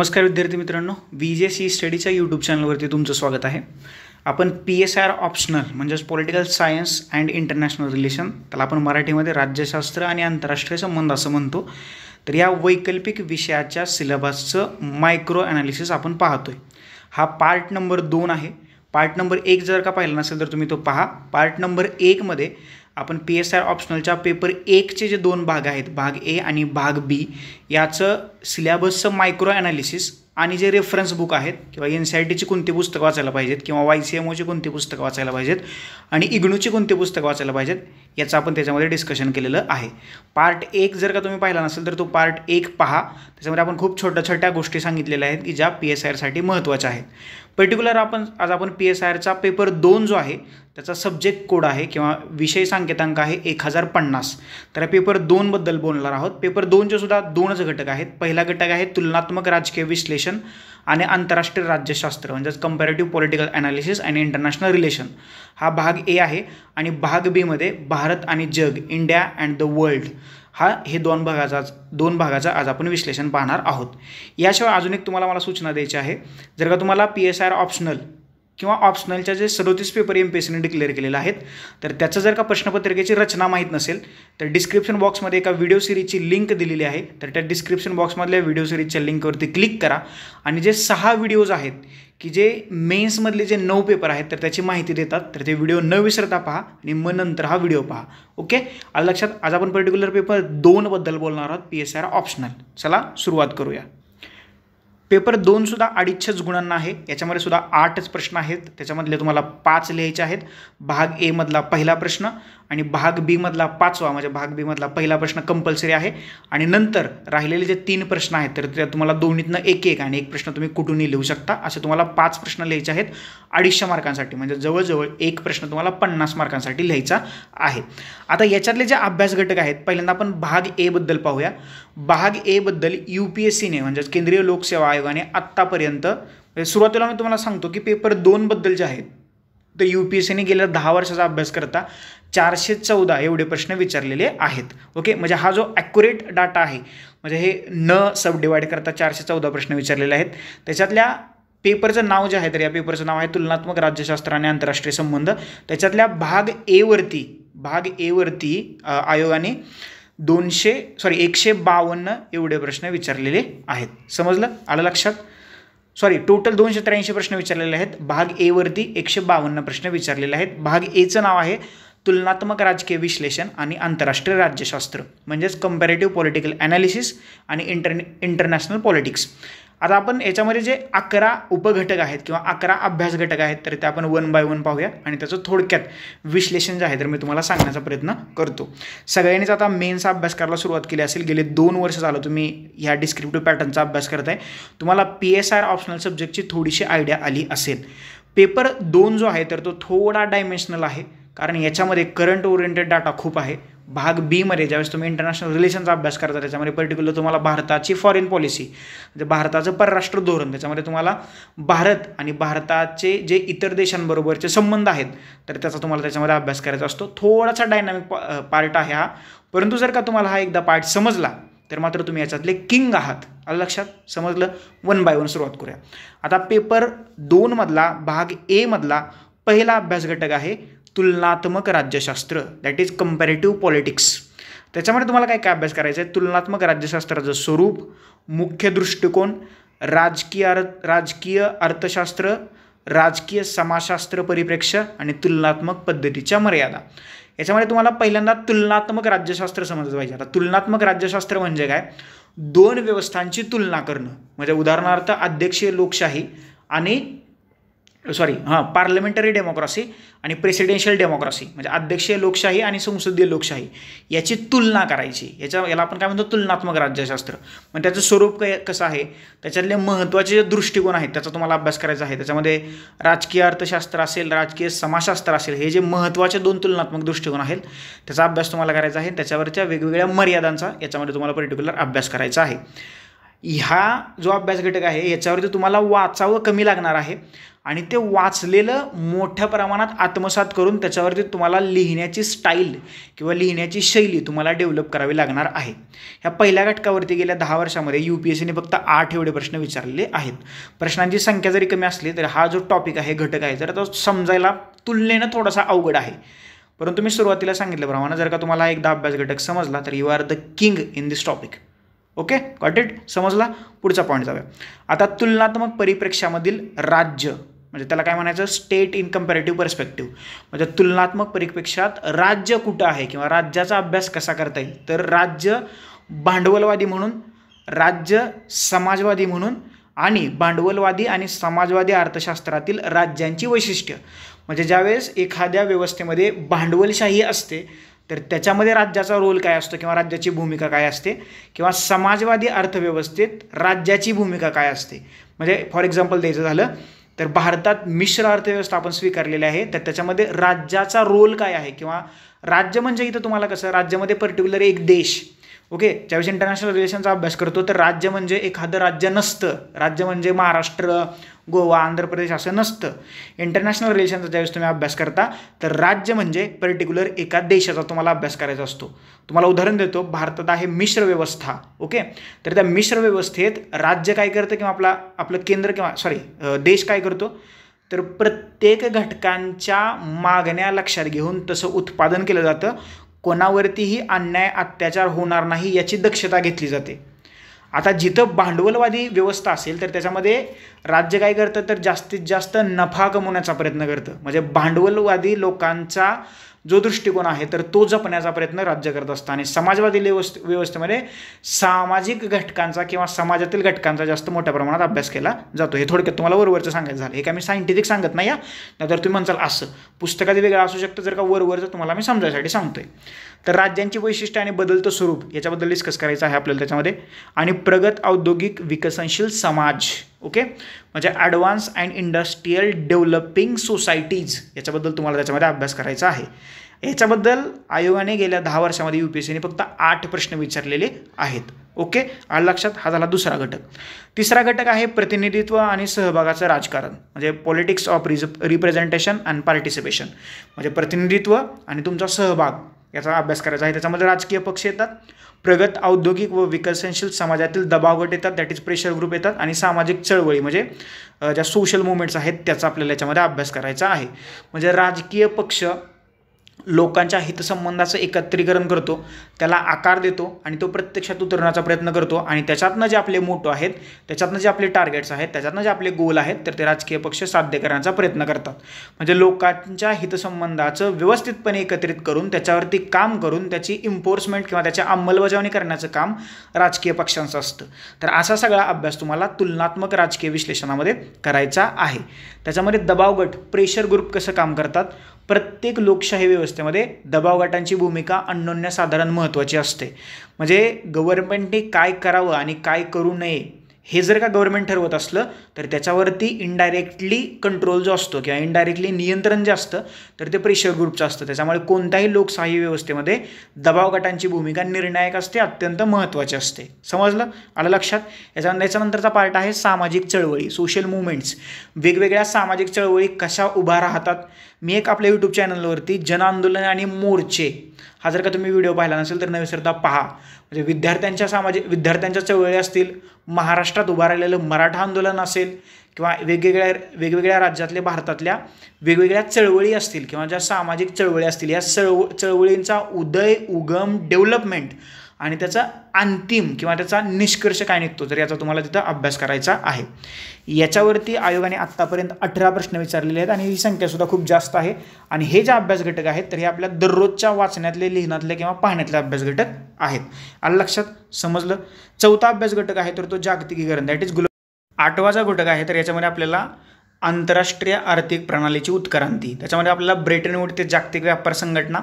नमस्कार विद्यार्थी मित्रांनो व्ही जे सी स्टडीच्या यूट्यूब चॅनलवरती तुमचं स्वागत आहे आपण पी एस आर ऑप्शनल म्हणजेच political science and international relation त्याला आपण मराठीमध्ये राज्यशास्त्र आणि आंतरराष्ट्रीय संबंध असं म्हणतो तर या वैकल्पिक विषयाच्या सिलेबसचं मायक्रो ॲनालिसिस आपण पाहतो हा पार्ट नंबर दोन आहे पार्ट नंबर एक जर का पाहिला नसेल तर तुम्ही तो पहा पार्ट नंबर एकमध्ये आपण पी एस आर ऑप्शनलच्या पेपर एकचे जे दोन भाग आहेत भाग ए आणि भाग बी याचं सिलॅबसचं मायक्रो ॲनालिसिस आणि जे रेफरन्स बुक आहेत किंवा एन सी आय टीची कोणती पुस्तकं वाचायला पाहिजेत किंवा वाय सी एम ओची कोणती पुस्तकं वाचायला पाहिजेत आणि इग्नूची कोणती पुस्तकं वाचायला पाहिजेत याचं आपण त्याच्यामध्ये डिस्कशन केलेलं आहे पार्ट एक जर का तुम्ही पाहिला नसेल तर तो पार्ट एक पहा त्याच्यामध्ये आपण खूप छोट्या छोट्या गोष्टी सांगितलेल्या आहेत की ज्या पी एस आयरसाठी महत्त्वाच्या आहेत पर्टिक्युलर आपण आज आपण पी एस आय आरचा पेपर दोन जो आहे त्याचा सब्जेक्ट कोड आहे किंवा विषय सांकेतांक आहे एक हजार पन्नास तर पेपर दोनबद्दल बोलणार आहोत पेपर दोनचे सुद्धा दोन घटक आहेत पहिला घटक आहे तुलनात्मक राजकीय विश्लेषण आणि आंतरराष्ट्रीय राज्यशास्त्र म्हणजेच comparative political analysis and international relation हा भाग ए आहे आणि भाग बीमध्ये भारत आणि जग इंडिया अँड द वर्ल्ड हा हे दोन भागाचा दोन भागाचा आज आपण विश्लेषण पाहणार आहोत याशिवाय अजून एक तुम्हाला मला सूचना द्यायची आहे जर का तुम्हाला पी एस आर ऑप्शनल किंवा ऑप्शनलच्या जे सदोतीस पेपर एम पी एस सीने डिक्लेअर केलेलं आहेत तर त्याचं जर का प्रश्नपत्रिकेची रचना माहीत नसेल तर डिस्क्रिप्शन बॉक्समध्ये एका व्हिडिओ सिरीजची लिंक दिलेली आहे तर त्या डिस्क्रिप्शन बॉक्समधल्या व्हिडिओ सिरीजच्या लिंकवरती क्लिक करा आणि जे सहा व्हिडिओज आहेत की जे मेन्समधले जे नऊ पेपर आहेत तर त्याची माहिती देतात तर ते व्हिडिओ न विसरता पहा आणि मग नंतर हा व्हिडिओ पहा ओके आज लक्षात आज आपण पर्टिक्युलर पेपर दोनबद्दल बोलणार आहोत पी एस आर ऑप्शनल चला सुरुवात करूया पेपर दोनसुद्धा अडीचशेच गुणांना आहे याच्यामध्ये सुद्धा आठच प्रश्न आहेत त्याच्यामधले तुम्हाला पाच लिहायचे आहेत भाग एमधला पहिला प्रश्न आणि भाग बीमधला पाचवा म्हणजे भाग बीमधला पहिला प्रश्न कंपल्सरी आहे आणि नंतर राहिलेले जे तीन प्रश्न आहेत तर त्या तुम्हाला दोन्हीतनं एक एक आणि एक प्रश्न तुम्ही कुठूनही लिहू शकता असे तुम्हाला पाच प्रश्न लिहायचे आहेत अडीचशे मार्कांसाठी म्हणजे जवळजवळ एक प्रश्न तुम्हाला पन्नास मार्कांसाठी लिहायचा आहे आता याच्यातले जे अभ्यास घटक आहेत पहिल्यांदा आपण भाग एबद्दल पाहूया भाग एबद्दल यू पी एस सीने म्हणजेच केंद्रीय लोकसेवा आयोगाने आत्तापर्यंत म्हणजे सुरुवातीला मी तुम्हाला सांगतो की पेपर दोनबद्दल जे आहेत तर यू पी एस सीने गेल्या दहा वर्षाचा अभ्यास करता चारशे चौदा एवढे प्रश्न विचारलेले आहेत ओके म्हणजे हा जो ॲक्युरेट डाटा आहे म्हणजे हे न सब डिवाईड करता चारशे चौदा प्रश्न विचारलेले आहेत त्याच्यातल्या पेपरचं नाव जे आहे तर या पेपरचं नाव आहे तुलनात्मक राज्यशास्त्र आणि आंतरराष्ट्रीय संबंध त्याच्यातल्या भाग एवरती भाग एवरती आयोगाने दोनशे सॉरी एकशे बावन्न एवढे प्रश्न विचारलेले आहेत समजलं आलं लक्षात सॉरी टोटल दोनशे त्र्याऐंशी प्रश्न विचारलेले आहेत भाग एवरती एकशे बावन्न प्रश्न विचारलेले आहेत भाग एचं नाव आहे तुलनात्मक राजकीय विश्लेषण आणि आंतरराष्ट्रीय राज्यशास्त्र म्हणजेच कंपॅरेटिव्ह पॉलिटिकल ॲनालिसिस आणि इंटर इंटरनॅशनल पॉलिटिक्स आता आपण याच्यामध्ये जे अकरा उपघटक आहेत किंवा अकरा अभ्यास घटक आहेत तर ते आपण वन बाय वन पाहूया आणि त्याचं थोडक्यात विश्लेषण जे आहे तर मी तुम्हाला सांगण्याचा प्रयत्न करतो सगळ्यांनीच आता मेन्सचा अभ्यास करायला सुरुवात केली असेल गेले दोन वर्ष झालं तुम्ही ह्या डिस्क्रिप्टिव्ह पॅटर्नचा अभ्यास करताय तुम्हाला पी एस आर ऑप्शनल सब्जेक्टची थोडीशी आयडिया आली असेल पेपर दोन जो आहे तर तो थोडा डायमेन्शनल आहे कारण याच्यामध्ये करंट ओरिएंटेड डाटा खूप आहे भाग बीमध्ये ज्यावेळेस तुम्ही इंटरनॅशनल रिलेशनचा अभ्यास करता त्याच्यामध्ये पर्टिक्युलर तुम्हाला भारताची फॉरेन पॉलिसी म्हणजे भारताचं परराष्ट्र धोरण त्याच्यामध्ये तुम्हाला भारत आणि भारताचे जे इतर देशांबरोबरचे संबंध आहेत तर त्याचा तुम्हाला त्याच्यामध्ये अभ्यास करायचा असतो थोडासा डायनामिक पार्ट आहे हा परंतु जर का तुम्हाला हा एकदा पार्ट समजला तर मात्र तुम्ही याच्यातले किंग आहात आलं लक्षात समजलं वन बाय वन सुरुवात करूया आता पेपर दोनमधला भाग एमधला पहिला अभ्यास घटक आहे तुलनात्मक राज्यशास्त्र दॅट इज कम्पॅरेटिव्ह पॉलिटिक्स त्याच्यामध्ये तुम्हाला काय काय अभ्यास करायचा आहे तुलनात्मक राज्यशास्त्राचं स्वरूप मुख्य दृष्टिकोन राजकीय राजकीय अर्थशास्त्र राजकीय समाजशास्त्र परिप्रेक्ष्य आणि तुलनात्मक पद्धतीच्या मर्यादा याच्यामध्ये तुम्हाला पहिल्यांदा तुलनात्मक राज्यशास्त्र समजलं पाहिजे आता तुलनात्मक राज्यशास्त्र म्हणजे काय दोन व्यवस्थांची तुलना करणं म्हणजे उदाहरणार्थ अध्यक्षीय लोकशाही आणि सॉरी हां पार्लमेंटरी डेमोक्रसी आणि प्रेसिडेन्शियल डेमोक्रसी म्हणजे अध्यक्षीय लोकशाही आणि संसदीय लोकशाही याची तुलना करायची याच्या याला आपण काय म्हणतो तुलनात्मक राज्यशास्त्र मग त्याचं स्वरूप काय कसं आहे त्याच्यातले महत्त्वाचे जे दृष्टिकोन आहेत त्याचा तुम्हाला अभ्यास करायचा आहे त्याच्यामध्ये राजकीय अर्थशास्त्र असेल राजकीय समाजशास्त्र असेल हे जे महत्त्वाचे दोन तुलनात्मक दृष्टिकोन आहेत त्याचा अभ्यास तुम्हाला करायचा आहे त्याच्यावरच्या वेगवेगळ्या मर्यादांचा याच्यामध्ये तुम्हाला पर्टिक्युलर अभ्यास करायचा आहे ह्या जो अभ्यास घटक आहे याच्यावरती तुम्हाला वाचावं कमी लागणार आहे आणि ते वाचलेलं मोठ्या प्रमाणात आत्मसात करून त्याच्यावरती तुम्हाला लिहिण्याची स्टाईल किंवा लिहिण्याची शैली तुम्हाला डेव्हलप करावी लागणार आहे ह्या पहिल्या घटकावरती गेल्या दहा वर्षामध्ये यू पी एस सीने फक्त आठ एवढे प्रश्न विचारलेले आहेत प्रश्नांची संख्या जरी कमी असली तरी हा जो टॉपिक आहे घटक आहे जरा तो समजायला तुलनेनं थोडासा अवघड आहे परंतु मी सुरुवातीला सांगितल्याप्रमाणे जर का तुम्हाला एकदा अभ्यास घटक समजला तर you are the king in this topic okay got it समजला पुढचा पॉईंट जाऊया आता तुलनात्मक परिप्रेक्षामधील राज्य म्हणजे त्याला काय म्हणायचं स्टेट इन कम्पॅरेटिव्ह परस्पेक्टिव्ह म्हणजे तुलनात्मक परिप्रेक्षात राज्य कुठं आहे किंवा राज्याचा अभ्यास कसा करता येईल तर राज्य भांडवलवादी म्हणून राज्य समाजवादी म्हणून आणि भांडवलवादी आणि समाजवादी अर्थशास्त्रातील राज्यांची वैशिष्ट्य म्हणजे ज्यावेळेस एखाद्या व्यवस्थेमध्ये भांडवलशाही असते तर त्याच्यामध्ये राज्याचा रोल काय असतो किंवा राज्याची भूमिका काय असते किंवा समाजवादी अर्थव्यवस्थेत राज्याची भूमिका काय असते म्हणजे फॉर एक्झाम्पल द्यायचं झालं तर भारतात मिश्र अर्थव्यवस्था आपण स्वीकारलेली आहे तर त्याच्यामध्ये राज्याचा रोल काय आहे किंवा राज्य म्हणजे इथं तुम्हाला कसं राज्यामध्ये पर्टिक्युलर एक देश ओके ज्यावेळेस इंटरनॅशनल रिलेशनचा अभ्यास करतो तर राज्य म्हणजे एखादं राज्य नसतं राज्य म्हणजे महाराष्ट्र गोवा आंध्र प्रदेश असं नसतं इंटरनॅशनल रिलेशनचा ज्यावेळेस तुम्ही अभ्यास करता तर राज्य म्हणजे पर्टिक्युलर एका देशाचा तुम्हाला अभ्यास करायचा असतो तुम्हाला उदाहरण देतो भारतात आहे मिश्र व्यवस्था ओके तर त्या मिश्र व्यवस्थेत राज्य काय करतं किंवा आपला आपलं केंद्र किंवा सॉरी देश काय करतो तर प्रत्येक घटकांच्या मागण्या लक्षात घेऊन तसं उत्पादन केलं जातं कोणावरतीही अन्याय अत्याचार होणार नाही याची दक्षता घेतली जाते आता जिथं भांडवलवादी व्यवस्था असेल तर त्याच्यामध्ये राज्य काय करतं तर जास्तीत जास्त नफा कमवण्याचा प्रयत्न करतं म्हणजे भांडवलवादी लोकांचा जो दृष्टिकोन आहे तर तो जपण्याचा प्रयत्न राज्य करत असतं आणि समाजवादी व्यवस्थ व्यवस्थेमध्ये सामाजिक घटकांचा किंवा समाजातील घटकांचा जास्त मोठ्या प्रमाणात अभ्यास केला जातो हे थोडक्यात तुम्हाला वरवरचं सांगायचं झालं हे काय मी सायंटिफिक सांगत नाही या तर तुम्ही म्हणाल असं पुस्तकाचं वेगळं असू शकतं जर का वरवरचं तुम्हाला मी समजायसाठी सांगतोय तर राज्यांची वैशिष्ट्य आणि बदलतं स्वरूप याच्याबद्दल डिस्कस करायचं आहे आपल्याला त्याच्यामध्ये आणि प्रगत औद्योगिक विकसनशील समाज ओके म्हणजे advance and industrial developing societies याच्याबद्दल तुम्हाला त्याच्यामध्ये अभ्यास करायचा आहे याच्याबद्दल आयोगाने गेल्या दहा वर्षामध्ये यू पी एस सीने फक्त आठ प्रश्न विचारलेले आहेत ओके आणि लक्षात हा झाला दुसरा घटक तिसरा घटक आहे प्रतिनिधित्व आणि सहभागाचं राजकारण म्हणजे politics of re representation and participation म्हणजे प्रतिनिधित्व आणि तुमचा सहभाग याचा अभ्यास करायचा आहे त्याच्यामध्ये राजकीय पक्ष येतात प्रगत औद्योगिक व विकसनशील समाजातील दबावगट येतात दॅट इज प्रेशर ग्रुप येतात आणि सामाजिक चळवळी म्हणजे ज्या सोशल मुवमेंट्स आहेत त्याचा आपल्याला याच्यामध्ये अभ्यास करायचा आहे म्हणजे राजकीय पक्ष लोकांच्या हितसंबंधाचं एकत्रीकरण करतो त्याला आकार देतो आणि तो प्रत्यक्षात उतरण्याचा प्रयत्न करतो आणि त्याच्यातनं जे आपले मोटो आहेत त्याच्यातनं जे आपले टार्गेट्स आहेत त्याच्यातनं जे आपले गोल आहेत तर ते राजकीय पक्ष साध्य करण्याचा प्रयत्न करतात म्हणजे लोकांच्या हितसंबंधाचं व्यवस्थितपणे एकत्रित करून त्याच्यावरती काम करून त्याची इम्फोर्समेंट किंवा त्याची अंमलबजावणी करण्याचं काम राजकीय पक्षांचं असतं तर असा सगळा अभ्यास तुम्हाला तुलनात्मक राजकीय विश्लेषणामध्ये करायचा आहे त्याच्यामध्ये दबावगट प्रेशर ग्रुप कसं काम करतात प्रत्येक लोकशाही व्यवस्थेमध्ये दबाव गटांची भूमिका साधारण महत्त्वाची असते म्हणजे गव्हर्नमेंटने काय करावं आणि काय करू नये हे जर का गव्हर्नमेंट ठरवत असलं तर त्याच्यावरती इनडायरेक्टली कंट्रोल जो असतो किंवा इनडायरेक्टली नियंत्रण जे असतं तर ते प्रेशर ग्रुपचं असतं त्याच्यामुळे कोणत्याही लोकशाही व्यवस्थेमध्ये दबाव गटांची भूमिका निर्णायक असते अत्यंत महत्त्वाची असते समजलं आलं लक्षात याच्या याच्यानंतरचा पार्ट आहे सामाजिक चळवळी सोशल मुवमेंट्स वेगवेगळ्या सामाजिक चळवळी कशा उभा राहतात मी एक आपल्या यूट्यूब चॅनलवरती जनआंदोलन आणि मोर्चे हा जर का तुम्ही व्हिडिओ पाहिला नसेल तर न विसरता पहा म्हणजे विद्यार्थ्यांच्या सामाजिक विद्यार्थ्यांच्या चळवळी असतील महाराष्ट्रात राहिलेलं मराठा आंदोलन असेल किंवा वेगवेगळ्या वेगवेगळ्या राज्यातले भारतातल्या वेगवेगळ्या चळवळी असतील किंवा ज्या सामाजिक चळवळी असतील या चळव चळवळींचा उदय उगम डेव्हलपमेंट आणि त्याचा अंतिम किंवा त्याचा निष्कर्ष काय निघतो जर याचा तुम्हाला तिथं अभ्यास करायचा आहे याच्यावरती आयोगाने आत्तापर्यंत अठरा प्रश्न विचारलेले आहेत आणि ही संख्यासुद्धा खूप जास्त आहे आणि हे जे अभ्यास घटक आहेत तर हे आपल्या दररोजच्या वाचण्यातले लिहिण्यातले किंवा पाहण्यातले अभ्यास घटक आहेत आलं लक्षात समजलं चौथा अभ्यास घटक आहे तर तो जागतिकीकरण दॅट इज ग्लो आठवा घटक आहे तर याच्यामध्ये आपल्याला आंतरराष्ट्रीय आर्थिक प्रणालीची उत्क्रांती त्याच्यामध्ये आपल्याला ब्रिटनवूड ते जागतिक व्यापार संघटना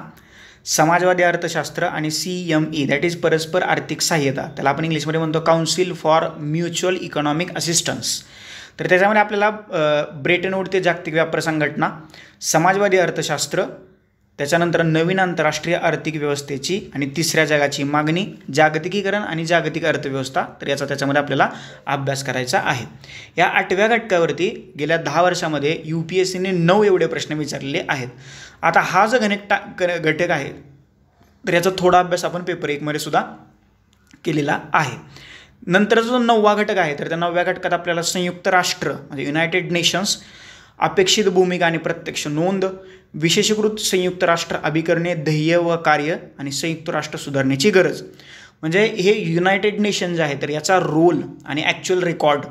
समाजवादी अर्थशास्त्र आणि C M E that is परस्पर आर्थिक सहाय्यता त्याला आपण इंग्लिशमध्ये म्हणतो council for mutual economic assistance तर त्याच्यामध्ये आपल्याला ब्रेटनवूड ते जागतिक व्यापार संघटना समाजवादी अर्थशास्त्र त्याच्यानंतर नवीन आंतरराष्ट्रीय आर्थिक व्यवस्थेची आणि तिसऱ्या जगाची मागणी जागतिकीकरण आणि जागतिक अर्थव्यवस्था तर याचा त्याच्यामध्ये आपल्याला अभ्यास करायचा आहे या आठव्या घटकावरती गेल्या दहा वर्षामध्ये यू पी एस सीने नऊ एवढे प्रश्न विचारलेले आहेत आता हा जो घनक टा घटक आहे तर याचा थोडा अभ्यास आपण पेपर एकमध्ये सुद्धा केलेला आहे नंतर जो नववा घटक आहे तर त्या नवव्या घटकात आपल्याला संयुक्त राष्ट्र म्हणजे युनायटेड नेशन्स अपेक्षित भूमिका आणि प्रत्यक्ष नोंद विशेषीकृत संयुक्त राष्ट्र अभिकरणे ध्येय व कार्य आणि संयुक्त राष्ट्र सुधारण्याची गरज म्हणजे हे युनायटेड नेशन्स आहे तर याचा रोल आणि ॲक्च्युअल रेकॉर्ड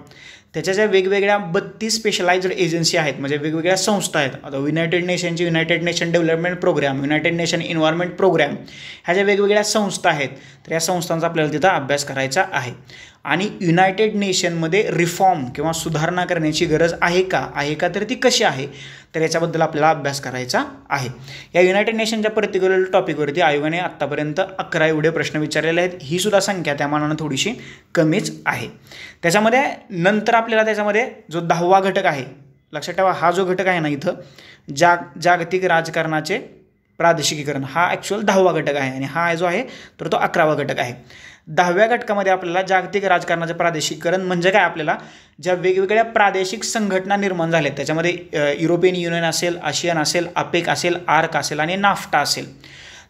त्याच्या ज्या वेगवेगळ्या बत्तीस स्पेशलाइज्ड एजन्सी आहेत म्हणजे वेगवेगळ्या संस्था आहेत आता युनायटेड नेशनची united nation development programme united nation environment programme ह्या ज्या वेगवेगळ्या संस्था आहेत तर या संस्थांचा आपल्याला तिथं अभ्यास करायचा आहे आणि युनायटेड नेशनमध्ये रिफॉर्म किंवा सुधारणा करण्याची गरज आहे का आहे का तर ती कशी आहे तर याच्याबद्दल आपल्याला अभ्यास करायचा आहे या युनायटेड नेशनच्या पर्टिक्युलर टॉपिकवरती आयोगाने आत्तापर्यंत अकरा एवढे प्रश्न विचारलेले आहेत ही सुद्धा संख्या त्या मानानं थोडीशी कमीच आहे त्याच्यामध्ये नंतर आपल्याला त्याच्यामध्ये जो दहावा घटक आहे लक्षात ठेवा हा जो घटक आहे ना इथं जाग जागतिक राजकारणाचे प्रादेशिकीकरण हा ॲक्च्युअल दहावा घटक आहे आणि हा जो आहे तर तो अकरावा घटक आहे दहाव्या घटकामध्ये आपल्याला जागतिक राजकारणाचं प्रादेशिकरण म्हणजे काय आपल्याला ज्या वेगवेगळ्या प्रादेशिक संघटना निर्माण झाल्यात त्याच्यामध्ये युरोपियन युनियन असेल आशियन असेल अपेक असेल आर्क असेल आणि नाफ्टा असेल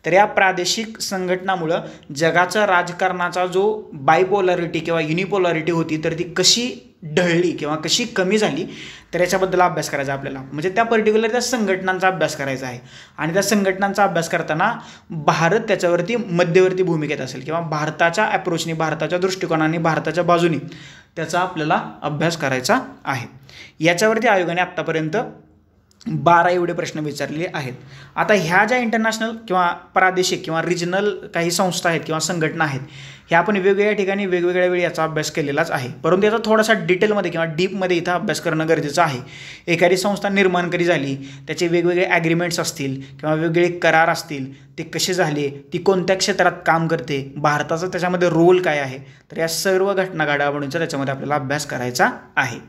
तर या प्रादेशिक संघटनामुळं जगाचा राजकारणाचा जो बायपोलॅरिटी किंवा युनिपोलॅरिटी होती तर ती कशी ढळली किंवा कशी कमी झाली तर याच्याबद्दल अभ्यास करायचा आपल्याला म्हणजे त्या पर्टिक्युलर त्या संघटनांचा अभ्यास करायचा आहे आणि त्या संघटनांचा अभ्यास करताना भारत त्याच्यावरती मध्यवर्ती भूमिकेत असेल किंवा भारताच्या ॲप्रोचने भारताच्या दृष्टिकोनाने भारताच्या बाजूने त्याचा आपल्याला अभ्यास करायचा आहे याच्यावरती आयोगाने आत्तापर्यंत बारा एवढे प्रश्न विचारलेले आहेत आता ह्या ज्या इंटरनॅशनल किंवा प्रादेशिक किंवा रिजनल काही संस्था आहेत किंवा संघटना आहेत ह्या आपण वेगवेगळ्या ठिकाणी वेगवेगळ्या वेळी याचा अभ्यास केलेलाच आहे परंतु याचा थोडासा डिटेलमध्ये किंवा डीपमध्ये इथं अभ्यास करणं गरजेचं आहे एखादी संस्था निर्माण करी झाली त्याचे वेगवेगळे ॲग्रीमेंट्स असतील किंवा वेगवेगळे करार असतील ते कसे झाले ती कोणत्या क्षेत्रात काम करते भारताचा त्याच्यामध्ये रोल काय आहे तर या सर्व घटना म्हणूनचा त्याच्यामध्ये आपल्याला अभ्यास करायचा आहे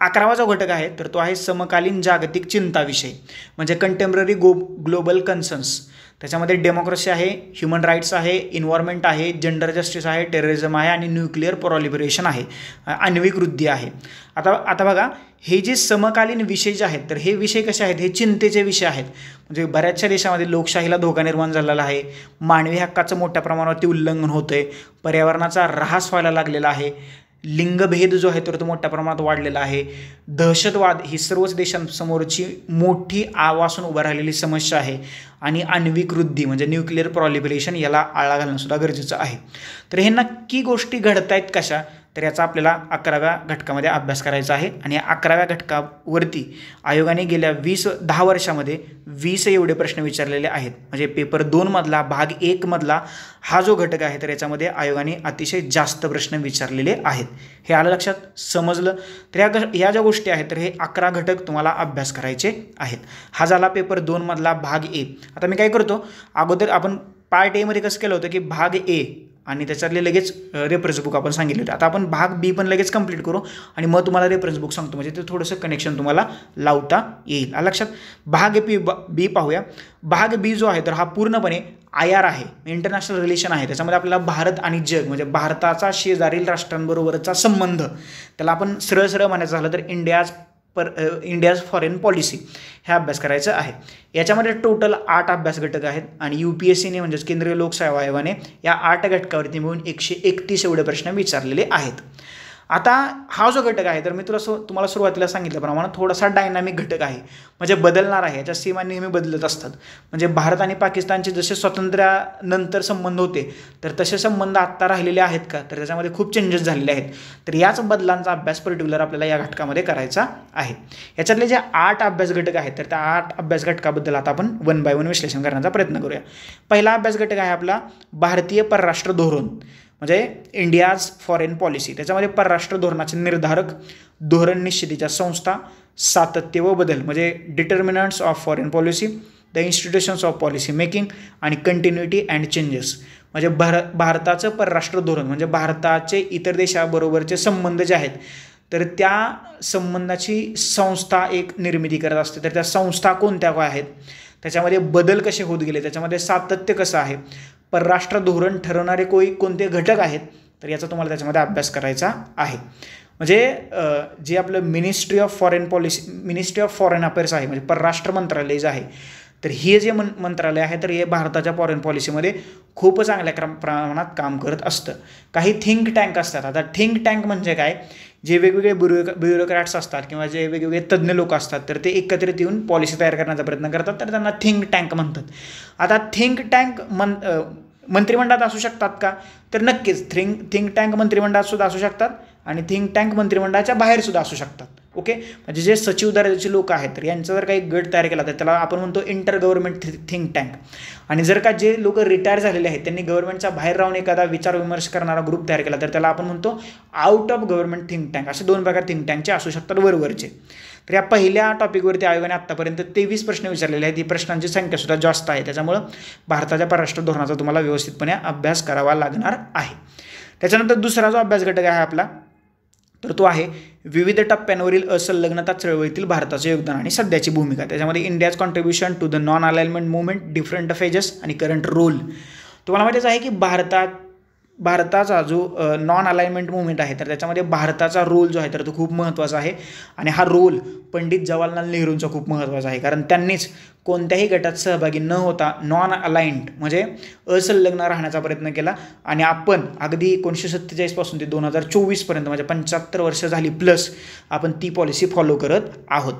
अकरावा जो घटक आहे तर तो आहे समकालीन जागतिक विषय म्हणजे कंटेम्पररी गो ग्लोबल कन्सर्न्स त्याच्यामध्ये डेमोक्रेसी आहे ह्युमन राईट्स आहे इन्व्हायरमेंट आहे जेंडर जस्टिस आहे टेररिझम आहे आणि न्यूक्लिअर प्रॉलिबरेशन आहे आण्विक वृद्धी आहे आता आता बघा हे जे समकालीन विषय जे आहेत तर हे विषय कसे आहेत हे चिंतेचे विषय आहेत म्हणजे बऱ्याचशा देशामध्ये लोकशाहीला धोका निर्माण झालेला आहे मानवी हक्काचं मोठ्या प्रमाणावरती उल्लंघन होतं आहे पर्यावरणाचा ऱ्हास व्हायला लागलेला आहे लिंगभेद जो आहे तर तो मोठ्या प्रमाणात वाढलेला आहे दहशतवाद ही सर्वच देशांसमोरची मोठी आवासून उभं राहिलेली समस्या आहे आणि आण्विक वृद्धी म्हणजे न्यूक्लिअर प्रॉलिबरेशन याला आळा घालणंसुद्धा गरजेचं आहे तर हे नक्की गोष्टी घडत आहेत कशा तर याचा आपल्याला अकराव्या घटकामध्ये अभ्यास करायचा आहे आणि या अकराव्या घटकावरती आयोगाने गेल्या वीस दहा वर्षामध्ये वीस एवढे प्रश्न विचारलेले आहेत म्हणजे पेपर दोनमधला भाग एकमधला हा जो घटक आहे तर याच्यामध्ये आयोगाने अतिशय जास्त प्रश्न विचारलेले आहेत हे आलं लक्षात समजलं तर या घ या ज्या गोष्टी आहेत तर हे अकरा घटक तुम्हाला अभ्यास करायचे आहेत हा झाला पेपर दोनमधला भाग ए आता मी काय करतो अगोदर आपण पार्ट एमध्ये कसं केलं होतं की भाग ए आणि त्याच्यातले लगेच रेफरन्स बुक आपण सांगितले होते आता आपण भाग बी पण लगेच कंप्लीट करू आणि मग तुम्हाला रेफरन्स बुक सांगतो म्हणजे ते थोडंसं कनेक्शन तुम्हाला लावता येईल लक्षात भाग बी बी पाहूया भाग बी जो आहे तर हा पूर्णपणे आय आर आहे इंटरनॅशनल रिलेशन आहे त्याच्यामध्ये आपल्याला भारत आणि जग म्हणजे भारताचा शेजारील राष्ट्रांबरोबरचा संबंध त्याला आपण सरळ सरळ म्हणायचं झालं तर इंडियाज पर इंडियाज फॉरेन पॉलिसी ह्या अभ्यास करायचं आहे याच्यामध्ये टोटल आठ अभ्यास घटक आहेत आणि यू पी एस सीने म्हणजेच केंद्रीय लोकसेवा आयोगाने या आठ घटकावरती मिळून एकशे एकतीस एवढे प्रश्न विचारलेले आहेत आता हा जो घटक आहे तर मी तुला सु तुम्हाला सुरुवातीला सांगितल्याप्रमाणे थोडासा डायनामिक घटक आहे म्हणजे बदलणार आहे याच्या सीमा नेहमी बदलत असतात म्हणजे भारत आणि पाकिस्तानचे जसे स्वातंत्र्यानंतर संबंध होते तर तसे संबंध आत्ता राहिलेले आहेत का तर त्याच्यामध्ये खूप चेंजेस झालेले आहेत तर याच बदलांचा अभ्यास पर्टिक्युलर आपल्याला या घटकामध्ये करायचा आहे याच्यातले जे आठ अभ्यास घटक आहेत तर त्या आठ अभ्यास घटकाबद्दल आता आपण वन बाय वन विश्लेषण करण्याचा प्रयत्न करूया पहिला अभ्यास घटक आहे आपला भारतीय परराष्ट्र धोरण म्हणजे इंडियाज फॉरेन पॉलिसी त्याच्यामध्ये परराष्ट्र धोरणाचे निर्धारक धोरण निश्चितीच्या संस्था सातत्य व बदल म्हणजे determinants of foreign policy the institutions of policy making आणि कंटिन्युटी अँड चेंजेस म्हणजे भर भारताचं परराष्ट्र धोरण म्हणजे भारताचे इतर देशाबरोबरचे संबंध जे आहेत तर त्या संबंधाची संस्था एक निर्मिती करत असते तर त्या संस्था कोणत्या काय आहेत त्याच्यामध्ये बदल कसे होत गेले त्याच्यामध्ये सातत्य कसं आहे परराष्ट्र धोरण ठरवणारे कोई कोणते घटक आहेत तर याचा तुम्हाला त्याच्यामध्ये अभ्यास करायचा आहे म्हणजे जे आपलं ministry of foreign policy ministry of foreign affairs आहे म्हणजे परराष्ट्र मंत्रालय जे आहे तर हे जे मन मंत्रालय आहे तर हे भारताच्या फॉरेन पॉलिसीमध्ये खूप चांगल्या क्रम प्रमाणात काम करत असतं काही थिंक टँक असतात आता थिंक टँक म्हणजे काय जे वेगवेगळे ब्युरो ब्युरोक्रॅट्स असतात किंवा जे वेगवेगळे तज्ज्ञ लोक असतात तर ते एकत्रित येऊन पॉलिसी तयार करण्याचा प्रयत्न करतात तर त्यांना थिंक टँक म्हणतात आता थिंक टँक मन मंत्रिमंडळात असू शकतात का तर नक्कीच थिंक थिंक टँक मंत्रिमंडळात सुद्धा असू शकतात आणि थिंक टँक मंत्रिमंडळाच्या बाहेरसुद्धा असू शकतात ओके म्हणजे जे सचिव दर्जाचे लोक आहेत तर यांचा जर काही गट तयार केला तर त्याला आपण म्हणतो इंटर गव्हर्नमेंट थिंक टँक आणि जर का जे लोक रिटायर झालेले आहेत त्यांनी गव्हर्नमेंटच्या बाहेर राहून एखादा विचार विमर्श करणारा ग्रुप तयार केला तर त्याला आपण म्हणतो out of government think tank असे दोन प्रकार थिंक टँकचे असू शकतात वरवरचे तर या पहिल्या टॉपिकवरती आयोगाने आत्तापर्यंत तेवीस प्रश्न विचारलेले आहेत ही प्रश्नांची संख्यासुद्धा जास्त आहे त्याच्यामुळं भारताच्या परराष्ट्र धोरणाचा तुम्हाला व्यवस्थितपणे अभ्यास करावा लागणार आहे त्याच्यानंतर दुसरा जो अभ्यास घटक आहे आपला तर तो आहे विविध टप्प्यांवरील असंलग्नता चळवळीतील भारताचं योगदान आणि सध्याची भूमिका त्याच्यामध्ये India's contribution to the non alignment movement different phases आणि करंट रोल तुम्हाला माहितीच आहे की भारतात भारताचा जो नॉन अलाइनमेंट मुवमेंट आहे तर त्याच्यामध्ये भारताचा रोल जो आहे तर तो खूप महत्त्वाचा आहे आणि हा रोल पंडित जवाहरलाल नेहरूंचा खूप महत्त्वाचा आहे कारण त्यांनीच कोणत्याही गटात सहभागी न होता नॉन अलाइंट म्हणजे असंलग्न राहण्याचा प्रयत्न केला आणि आपण अगदी एकोणीसशे सत्तेचाळीसपासून ते दोन हजार चोवीसपर्यंत म्हणजे पंच्याहत्तर वर्ष झाली प्लस आपण ती पॉलिसी फॉलो करत आहोत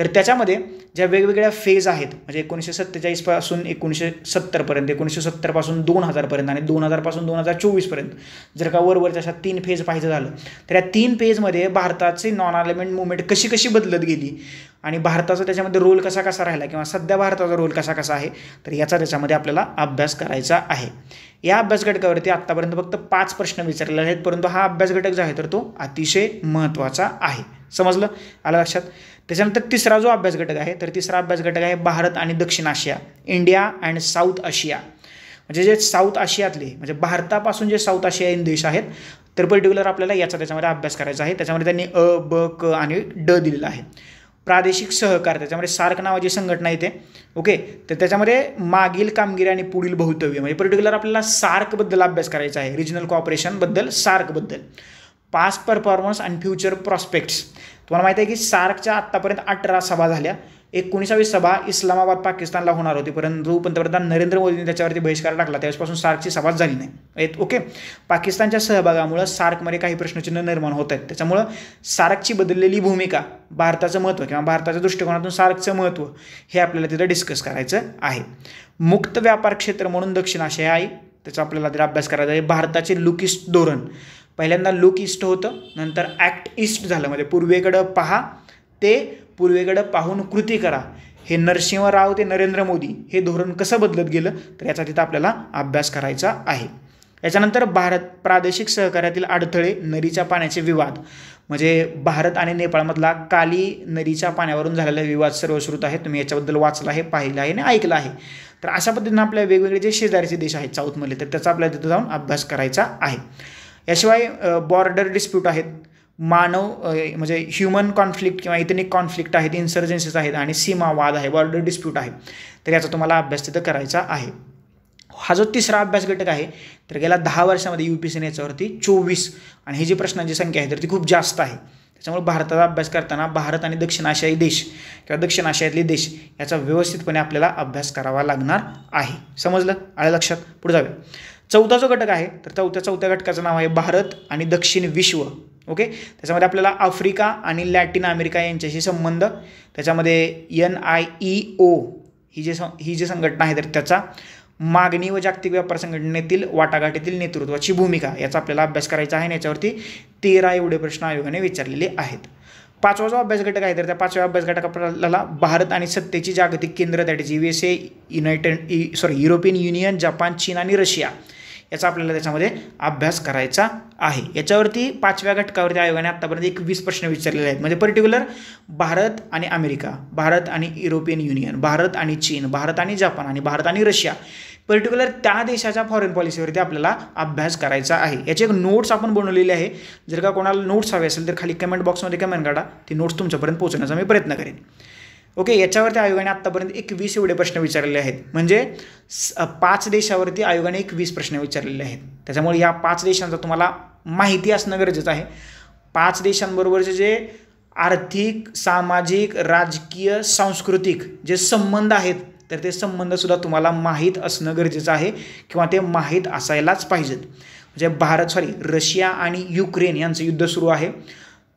तर त्याच्यामध्ये ज्या वेगवेगळ्या फेज आहेत म्हणजे एकोणीसशे सत्तेचाळीसपासून एकोणीसशे सत्तरपर्यंत एकोणीसशे सत्तरपासून दोन हजारपर्यंत आणि दोन हजारपासून दोन हजार चोवीसपर्यंत जर का वरवर अशा तीन फेज पाहिजे झालं तर या तीन फेजमध्ये भारताचे नॉन अलेमेंट मुवमेंट कशी कशी बदलत गेली आणि भारताचा त्याच्यामध्ये रोल कसा कसा राहिला किंवा सध्या भारताचा रोल कसा कसा आहे तर याचा त्याच्यामध्ये आपल्याला अभ्यास करायचा आहे या अभ्यास घटकावरती आत्तापर्यंत फक्त पाच प्रश्न विचारलेले आहेत परंतु हा अभ्यास घटक जो आहे तर तो अतिशय महत्त्वाचा आहे समजलं आलं लक्षात त्याच्यानंतर तिसरा जो अभ्यास घटक आहे तर तिसरा अभ्यास घटक आहे भारत आणि दक्षिण आशिया इंडिया अँड साऊथ आशिया म्हणजे जे साऊथ आशियातले म्हणजे भारतापासून जे साऊथ आशियाईन देश आहेत तर पर्टिक्युलर आपल्याला याचा त्याच्यामध्ये अभ्यास करायचा आहे त्याच्यामध्ये त्यांनी अ ब क आणि ड दिलेला आहे प्रादेशिक सहकार त्याच्यामध्ये सार्क नावाची संघटना येते ओके तर त्याच्यामध्ये मागील कामगिरी आणि पुढील भवितव्य म्हणजे पर्टिक्युलर आपल्याला सार्कबद्दल अभ्यास करायचा आहे रिजनल कॉपरेशनबद्दल सार्कबद्दल past performance and future prospects तुम्हाला माहिती आहे की सार्कच्या आत्तापर्यंत अठरा सभा झाल्या एकोणीसावी सभा इस्लामाबाद पाकिस्तानला होणार होती परंतु पंतप्रधान नरेंद्र मोदींनी त्याच्यावरती बहिष्कार टाकला त्यावेळेसपासून सार्कची सभा झाली नाही ओके पाकिस्तानच्या सहभागामुळं सार्कमध्ये काही प्रश्नचिन्ह निर्माण होत आहेत त्याच्यामुळं सार्कची बदललेली भूमिका भारताचं महत्त्व किंवा भारताच्या दृष्टिकोनातून सार्कचं महत्त्व हे आपल्याला तिथं डिस्कस करायचं आहे मुक्त व्यापार क्षेत्र म्हणून दक्षिण आशिया आहे त्याचा आपल्याला तिथे अभ्यास करायचा आहे भारताचे लुकिस्ट धोरण पहिल्यांदा लुक इस्ट होतं नंतर ॲक्ट इस्ट झालं म्हणजे पूर्वेकडं पहा ते पूर्वेकडं पाहून कृती करा हे नरसिंहराव ते नरेंद्र मोदी हे धोरण कसं बदलत गेलं तर याचा तिथं आपल्याला अभ्यास करायचा आहे याच्यानंतर भारत प्रादेशिक सहकार्यातील अडथळे नरीच्या पाण्याचे विवाद म्हणजे भारत आणि नेपाळमधला काली नदीच्या पाण्यावरून झालेला विवाद सर्वश्रुत आहे तुम्ही याच्याबद्दल वाचला आहे पाहिलं आहे आणि ऐकलं आहे तर अशा पद्धतीनं आपल्या वेगवेगळे जे शेजारीचे देश आहेत साऊथमधले तर त्याचा आपल्याला तिथं जाऊन अभ्यास करायचा आहे याशिवाय बॉर्डर डिस्प्यूट आहेत मानव म्हणजे ह्युमन कॉन्फ्लिक्ट किंवा इथनिक कॉन्फ्लिक्ट आहेत इन्सर्जन्सीस आहेत आणि सीमावाद आहे बॉर्डर डिस्प्यूट आहे तर याचा तुम्हाला अभ्यास तिथं करायचा आहे हा जो तिसरा अभ्यास घटक आहे तर गेल्या दहा वर्षामध्ये यू पी सीने याच्यावरती चोवीस आणि ही जी प्रश्नांची संख्या आहे तर ती खूप जास्त आहे त्याच्यामुळे भारताचा अभ्यास करताना भारत आणि दक्षिण आशियाई देश किंवा दक्षिण आशियातले देश याचा व्यवस्थितपणे आपल्याला अभ्यास करावा लागणार आहे समजलं आलं लक्षात पुढे जाऊया चौथा जो घटक आहे तर चौथ्या चौथ्या घटकाचं नाव आहे भारत आणि दक्षिण विश्व ओके त्याच्यामध्ये आपल्याला आफ्रिका आणि लॅटिन अमेरिका यांच्याशी संबंध त्याच्यामध्ये एन आय ई ओ ही जे ही जी संघटना आहे तर त्याचा मागणी व जागतिक व्यापार संघटनेतील वाटाघाटीतील नेतृत्वाची भूमिका याचा आपल्याला अभ्यास करायचा आहे आणि याच्यावरती तेरा एवढे प्रश्न आयोगाने विचारलेले आहेत पाचवा जो अभ्यास घटक आहे तर त्या पाचव्या अभ्यास घटक आपल्याला भारत आणि सत्तेची जागतिक केंद्र that is U S A united sorry European Union Japan चीन आणि रशिया याचा आपल्याला त्याच्यामध्ये अभ्यास करायचा आहे याच्यावरती पाचव्या घटकावरती आयोगाने आत्तापर्यंत एक वीस प्रश्न विचारलेले आहेत म्हणजे पर्टिक्युलर भारत आणि अमेरिका भारत आणि युरोपियन युनियन भारत आणि चीन भारत आणि जपान आणि भारत आणि रशिया पर्टिक्युलर त्या देशाच्या फॉरेन पॉलिसीवरती आपल्याला अभ्यास करायचा आहे याचे एक नोट्स आपण बनवलेले आहे जर का कोणाला नोट्स हवे असेल तर खाली कमेंट बॉक्समध्ये कमेंट काढा ती नोट्स तुमच्यापर्यंत पोहोचण्याचा मी प्रयत्न करेन ओके याच्यावरती आयोगाने आत्तापर्यंत एक वीस एवढे प्रश्न विचारलेले आहेत म्हणजे पाच देशावरती आयोगाने एक वीस प्रश्न विचारलेले आहेत त्याच्यामुळे या पाच देशांचा तुम्हाला माहिती असणं गरजेचं आहे पाच देशांबरोबरचे जे आर्थिक सामाजिक राजकीय सांस्कृतिक जे संबंध आहेत तर ते संबंधसुद्धा तुम्हाला माहीत असणं गरजेचं आहे किंवा ते माहीत असायलाच पाहिजेत म्हणजे भारत सॉरी रशिया आणि युक्रेन यांचं युद्ध सुरू आहे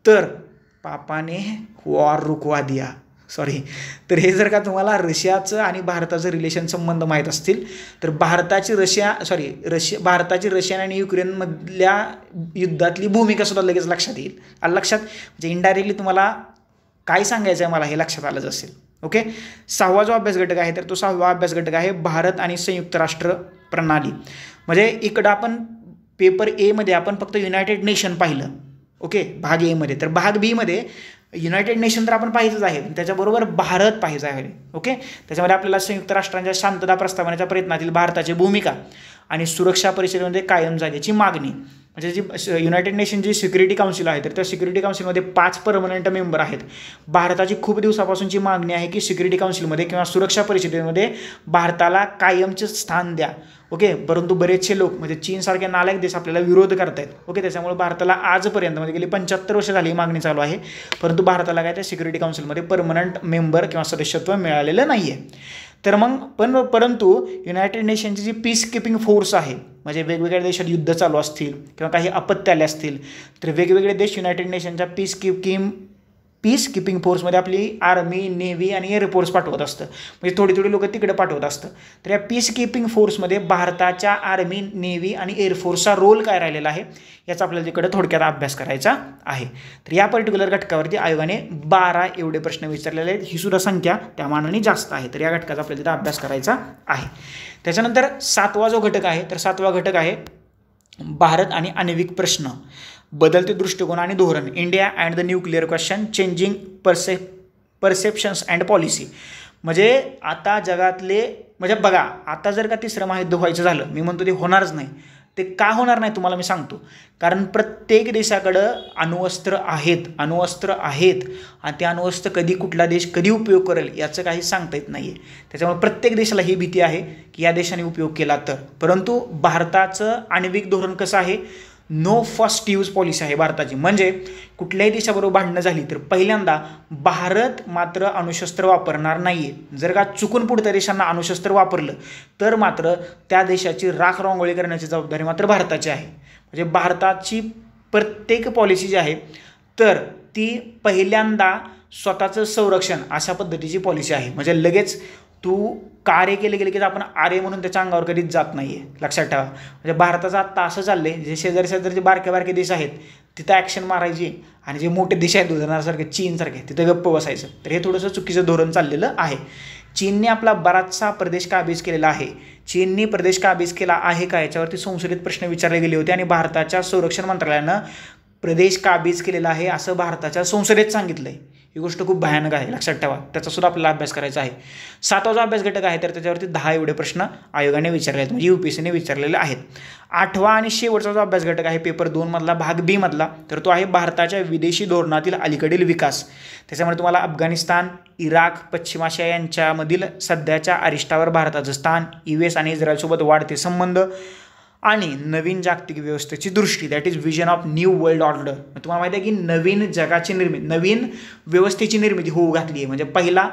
तर पापाने वॉर रुकवा दिया सॉरी तर हे जर का तुम्हाला रशियाचं आणि भारताचं रिलेशन संबंध माहीत असतील तर भारताची रशिया सॉरी रशिया भारताची रशिया आणि युक्रेनमधल्या युद्धातली भूमिका सुद्धा लगेच लक्षात येईल आणि लक्षात म्हणजे इनडायरेक्टली तुम्हाला काय सांगायचं आहे मला हे लक्षात आलंच असेल ओके सहावा जो अभ्यास घटक आहे तर तो सहावा अभ्यास घटक आहे भारत आणि संयुक्त राष्ट्र प्रणाली म्हणजे इकडं आपण पेपर एमध्ये आपण फक्त युनायटेड नेशन पाहिलं ओके भाग एमध्ये तर भाग बी मध्ये युनायटेड नेशन तर आपण पाहिजेच आहे त्याच्याबरोबर भारत पाहिजे आहे ओके त्याच्यामध्ये आपल्याला संयुक्त राष्ट्रांच्या शांतता प्रस्तावनेच्या प्रयत्नातील भारताची भूमिका आणि सुरक्षा परिषदेमध्ये कायम जागेची मागणी म्हणजे जी युनायटेड नेशन जी सिक्युरिटी काउन्सिल आहे तर त्या सिक्युरिटी काउन्सिलमध्ये पाच परमनंट मेंबर आहेत भारताची खूप दिवसापासूनची मागणी आहे की सिक्युरिटी काउन्सिलमध्ये किंवा सुरक्षा परिषदेमध्ये भारताला कायमचे स्थान द्या ओके परंतु बरेचसे लोक म्हणजे चीनसारखे नालायक देश आपल्याला विरोध आहेत ओके त्याच्यामुळे भारताला आजपर्यंत म्हणजे गेली पंच्याहत्तर वर्ष झाली ही मागणी चालू आहे परंतु भारताला काय त्या सिक्युरिटी काउन्सिलमध्ये परमनंट मेंबर किंवा सदस्यत्व मिळालेलं नाही आहे तर मग पण परंतु युनायटेड नेशनची जी पीस किपिंग फोर्स आहे म्हणजे वेगवेगळ्या देशात युद्ध चालू असतील किंवा काही आपत्त्या आल्या असतील तर वेगवेगळे देश युनायटेड नेशनच्या पीस किम पीस किपिंग फोर्समध्ये आपली आर्मी नेव्ही आणि एअरफोर्स पाठवत असतं म्हणजे थोडी थोडी लोक तिकडे पाठवत असतं तर या पीस किपिंग फोर्समध्ये भारताच्या आर्मी नेव्ही आणि एअरफोर्सचा रोल काय राहिलेला आहे याचा आपल्याला तिकडे थोडक्यात अभ्यास करायचा आहे तर या पर्टिक्युलर घटकावरती आयोगाने बारा एवढे प्रश्न विचारलेले आहेत ही सुद्धा संख्या त्या मानाने जास्त आहे तर या घटकाचा आपल्याला तिथं अभ्यास करायचा आहे त्याच्यानंतर सातवा जो घटक आहे तर सातवा घटक आहे भारत आणि आण्विक प्रश्न बदलते दृष्टिकोन आणि धोरण India and the nuclear question changing परसे परसेप्शन्स अँड पॉलिसी म्हणजे आता जगातले म्हणजे बघा आता जर का तिसरं महायुद्ध व्हायचं झालं मी म्हणतो ते होणारच नाही ते का होणार नाही तुम्हाला मी सांगतो कारण प्रत्येक देशाकडं अणुवस्त्र आहेत अणुवस्त्र आहेत आणि ते अणुवस्त्र कधी कुठला देश कधी उपयोग करेल याचं काही सांगता येत नाही आहे त्याच्यामुळे प्रत्येक देशाला ही भीती आहे की या देशाने उपयोग केला तर परंतु भारताचं आण्विक धोरण कसं आहे नो फर्स्ट यूज पॉलिसी आहे भारताची म्हणजे कुठल्याही देशाबरोबर भांडणं झाली तर पहिल्यांदा भारत मात्र अणुशस्त्र वापरणार नाही आहे जर का चुकून पुढच्या देशांना अणुशस्त्र वापरलं तर मात्र त्या देशाची राख रांगोळी करण्याची जबाबदारी मात्र भारताची आहे म्हणजे भारताची प्रत्येक पॉलिसी जी आहे तर ती पहिल्यांदा स्वतःचं संरक्षण अशा पद्धतीची पॉलिसी आहे म्हणजे लगेच तू कार्य केले गेले की आपण आर्य म्हणून त्याच्या अंगावर कधीच जात नाही आहे लक्षात ठेवा म्हणजे भारताचं आत्ता असं चाललं आहे जे शेजारी शेजारी जे बारके बारके देश आहेत तिथं ॲक्शन मारायची आणि जे मोठे देश आहेत उदाहरणासारखे चीनसारखे तिथं गप्प बसायचं तर हे थोडंसं चुकीचं धोरण चाललेलं आहे चीनने आपला बराचसा प्रदेश काबीज केलेला आहे चीनने प्रदेश काबीज केला आहे का याच्यावरती संसदेत प्रश्न विचारले गेले होते आणि भारताच्या संरक्षण मंत्रालयानं प्रदेश काबीज केलेला आहे असं भारताच्या संसदेत सांगितलं आहे ही गोष्ट खूप भयानक आहे लक्षात ठेवा त्याचा सुद्धा आपल्याला अभ्यास करायचा आहे सातवा जो अभ्यास घटक आहे तर त्याच्यावरती दहा एवढे प्रश्न आयोगाने विचारले आहेत म्हणजे यू पी सीने विचारलेले आहेत आठवा आणि शेवटचा जो अभ्यास घटक आहे पेपर दोनमधला भाग बी मधला तर तो आहे भारताच्या विदेशी धोरणातील अलीकडील विकास त्याच्यामुळे तुम्हाला अफगाणिस्तान इराक पश्चिम आशिया यांच्यामधील सध्याच्या अरिष्टावर भारताचं स्थान यू एस आणि इस्रायलसोबत वाढते संबंध आणि नवीन जागतिक व्यवस्थेची दृष्टी that is vision of new world order तुम्हाला माहिती आहे की नवीन जगाची निर्मिती नवीन व्यवस्थेची निर्मिती होऊ घातली आहे म्हणजे पहिला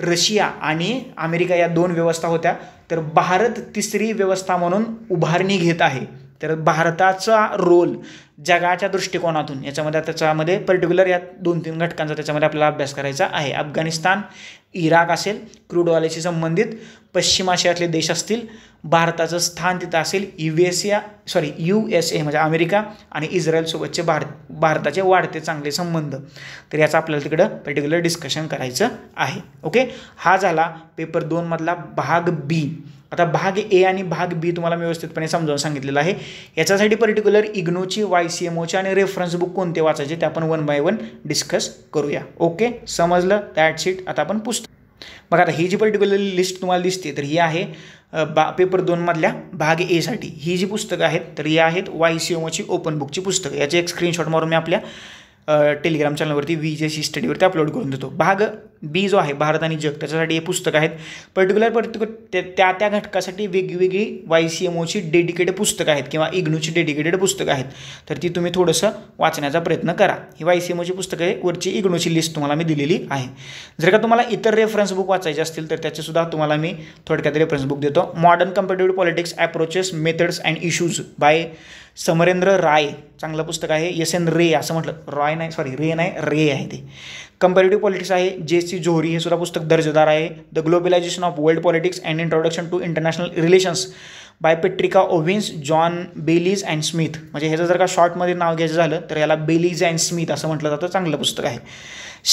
रशिया आणि अमेरिका या दोन व्यवस्था होत्या तर भारत तिसरी व्यवस्था म्हणून उभारणी घेत आहे तर भारताचा रोल जगाच्या दृष्टिकोनातून याच्यामध्ये त्याच्यामध्ये पर्टिक्युलर या दोन तीन घटकांचा त्याच्यामध्ये आपल्याला अभ्यास करायचा आहे अफगाणिस्तान इराक असेल क्रूड संबंधित पश्चिम आशियातले देश असतील भारताचं स्थान तिथं असेल युएसिया सॉरी यू एस ए म्हणजे अमेरिका आणि इस्रायलसोबतचे भारत भारताचे वाढते चांगले संबंध तर याचं आपल्याला तिकडं पर्टिक्युलर डिस्कशन करायचं आहे ओके हा झाला पेपर दोनमधला भाग बी आता भाग ए आणि भाग बी तुम्हाला व्यवस्थितपणे समजावून सांगितलेलं आहे याच्यासाठी पर्टिक्युलर इग्नोची वाय सी एम आणि रेफरन्स बुक कोणते वाचायचे ते आपण वन बाय वन डिस्कस करूया ओके समजलं दॅट शीट आता आपण पुस्तक बघा आता ही जी पर्टिक्युलर लिस्ट तुम्हाला दिसते तर ही आहे बा पेपर दोनमधल्या भाग एसाठी ही जी पुस्तकं आहेत तर ही आहेत वाय सी एम ओची ओपन बुकची पुस्तकं याचे एक स्क्रीनशॉट मारून मी आपल्या टेलिग्राम चॅनलवरती वी जे सी स्टडीवरती अपलोड करून देतो भाग बी जो आहे भारत आणि जग त्याच्यासाठी हे पुस्तक आहेत पर्टिक्युलर पर्टिक्युलर त्या त्या त्या घटकासाठी वेगवेगळी वाय सी एम ओची डेडिकेटेड पुस्तकं आहेत किंवा इग्नूची डेडिकेटेड पुस्तकं आहेत तर ती तुम्ही थोडंसं वाचण्याचा प्रयत्न करा ही वाय सी एम ओची पुस्तकं आहे वरची इग्नूची लिस्ट तुम्हाला मी दिलेली आहे जर का तुम्हाला इतर रेफरन्स बुक वाचायचे असतील तर त्याचेसुद्धा तुम्हाला मी थोडक्यात रेफरन्स बुक देतो modern competitive politics approaches methods and issues by Samarendra Rai चांगलं पुस्तक आहे एस एन रे असं म्हटलं रॉय नाही सॉरी रे नाही रे आहे ते कम्पॅरेटिव्ह पॉलिटिक्स आहे जे सी जोहरी हे सुद्धा पुस्तक दर्जेदार आहे the globalisation of world politics and introduction to international relations by Patricia Owens John Baylis and Smith म्हणजे ह्याचं जर का शॉर्टमध्ये नाव घ्यायचं झालं तर याला बेलीज अँड स्मिथ असं म्हटलं जातं चांगलं पुस्तक आहे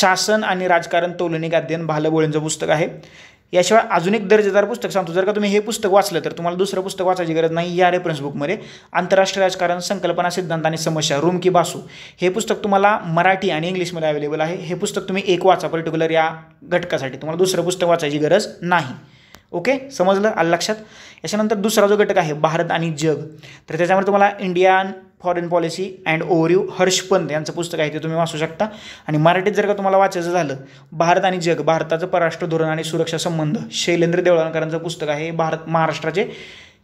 शासन आणि राजकारण तोलनिक अध्ययन भालबोळेंचं पुस्तक आहे याशिवाय अजून एक दर्जेदार पुस्तक सांगतो जर का तुम्ही हे पुस्तक वाचलं तर तुम्हाला दुसरं पुस्तक वाचायची गरज नाही या रेफरन्स बुकमध्ये आंतरराष्ट्रीय राजकारण संकल्पना सिद्धांत आणि समस्या रूम की बासू हे पुस्तक तुम्हाला मराठी आणि इंग्लिशमध्ये अवेलेबल आहे हे पुस्तक तुम्ही एक वाचा पर्टिक्युलर या घटकासाठी तुम्हाला दुसरं पुस्तक वाचायची गरज नाही ओके समजलं आलं लक्षात याच्यानंतर दुसरा जो घटक आहे भारत आणि जग तर त्याच्यामध्ये तुम्हाला Indian foreign policy and overview Harsh Pant यांचं पुस्तक आहे ते तुम्ही वाचू शकता आणि मराठीत जर का तुम्हाला वाचायचं झालं भारत आणि जग भारताचं परराष्ट्र धोरण आणि सुरक्षा संबंध शैलेंद्र देवळणकरांचं पुस्तक आहे भारत महाराष्ट्राचे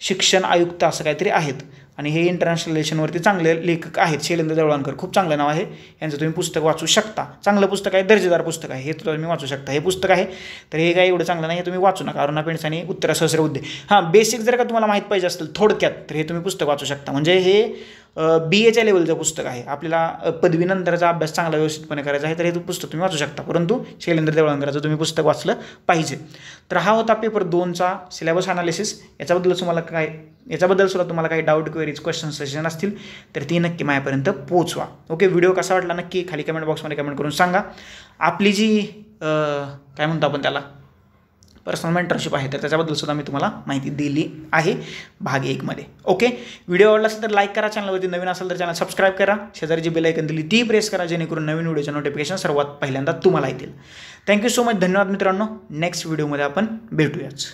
शिक्षण आयुक्त असं काहीतरी आहेत आणि हे इंटरनॅशनल रिलेशनवरती चांगले लेखक आहेत शैलेंद्र देवळांकर खूप चांगलं नाव आहे यांचं तुम्ही पुस्तक वाचू शकता चांगलं पुस्तक आहे दर्जेदार पुस्तक आहे हे तुम्ही वाचू शकता हे पुस्तक आहे तर हे काय एवढं चांगलं नाही हे तुम्ही वाचू नका अरुणा पेंडस आणि उत्तर सहस्र उद्दे हां बेसिक जर का तुम्हाला माहीत पाहिजे असेल थोडक्यात तर हे तुम्ही पुस्तक वाचू शकता म्हणजे हे बी एच्या लेवलचं पुस्तक आहे आपल्याला पदवीनंतरचा अभ्यास चांगला व्यवस्थितपणे करायचा आहे तर हे पुस्तक तुम्ही वाचू शकता परंतु शैलेंद्र देवळंगराचं तुम्ही पुस्तक वाचलं पाहिजे तर हा होता पेपर दोनचा सिलेबस अनालिसिस याच्याबद्दल तुम्हाला काय याच्याबद्दल सुद्धा तुम्हाला काही डाऊट क्वेरीज क्वेश्चन सजेशन असतील तर ती नक्की माझ्यापर्यंत पोचवा ओके व्हिडिओ कसा वाटला नक्की खाली कमेंट बॉक्समध्ये कमेंट करून सांगा आपली जी काय म्हणतो आपण त्याला पर्सनल मेंटरशिप आहे तर त्याच्याबद्दल सुद्धा मी तुम्हाला माहिती दिली आहे भाग एकमध्ये ओके व्हिडिओ आवडला असेल तर लाईक करा चॅनलवरती नवीन असेल तर चॅनल सबस्क्राईब करा शेजारी जी बेलायकन दिली ती प्रेस करा जेणेकरून नवीन व्हिडिओचे नोटिफिकेशन सर्वात पहिल्यांदा तुम्हाला येतील थँक्यू सो मच धन्यवाद मित्रांनो नेक्स्ट व्हिडिओमध्ये आपण भेटूयाच